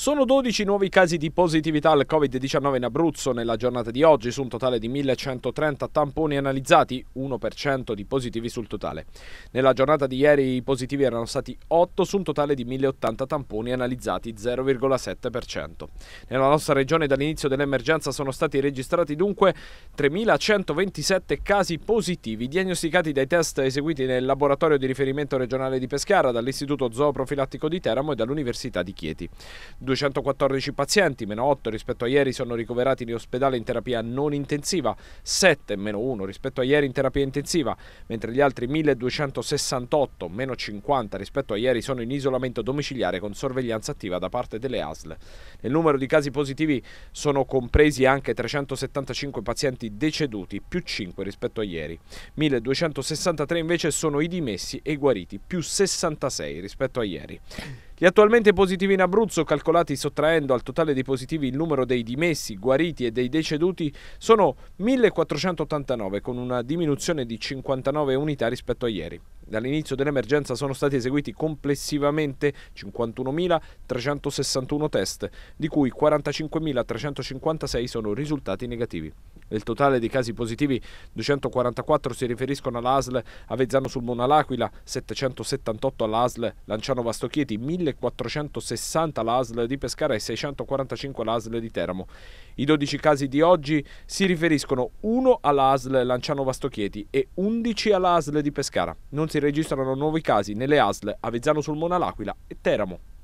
Sono 12 nuovi casi di positività al Covid-19 in Abruzzo nella giornata di oggi, su un totale di 1130 tamponi analizzati, 1% di positivi sul totale. Nella giornata di ieri i positivi erano stati 8 su un totale di 1080 tamponi analizzati, 0,7%. Nella nostra regione dall'inizio dell'emergenza sono stati registrati dunque 3127 casi positivi diagnosticati dai test eseguiti nel laboratorio di riferimento regionale di Pescara, dall'Istituto Zooprofilattico di Teramo e dall'Università di Chieti. 214 pazienti, meno 8 rispetto a ieri, sono ricoverati in ospedale in terapia non intensiva, 7 meno 1 rispetto a ieri in terapia intensiva, mentre gli altri 1268, meno 50 rispetto a ieri, sono in isolamento domiciliare con sorveglianza attiva da parte delle ASL. Nel numero di casi positivi sono compresi anche 375 pazienti deceduti, più 5 rispetto a ieri. 1263 invece sono i dimessi e i guariti, più 66 rispetto a ieri. Gli attualmente positivi in Abruzzo, calcolati sottraendo al totale dei positivi il numero dei dimessi, guariti e dei deceduti, sono 1489 con una diminuzione di 59 unità rispetto a ieri. Dall'inizio dell'emergenza sono stati eseguiti complessivamente 51.361 test, di cui 45.356 sono risultati negativi. Del totale dei casi positivi 244 si riferiscono all'ASL Avezzano sul Monalaquila, 778 all'ASL Lanciano Vastochieti, 1460 all'ASL di Pescara e 645 all'ASL di Teramo. I 12 casi di oggi si riferiscono 1 all'ASL Lanciano Vastochieti e 11 all'ASL di Pescara. Non si registrano nuovi casi nelle ASL Avezzano sul Monalaquila e Teramo.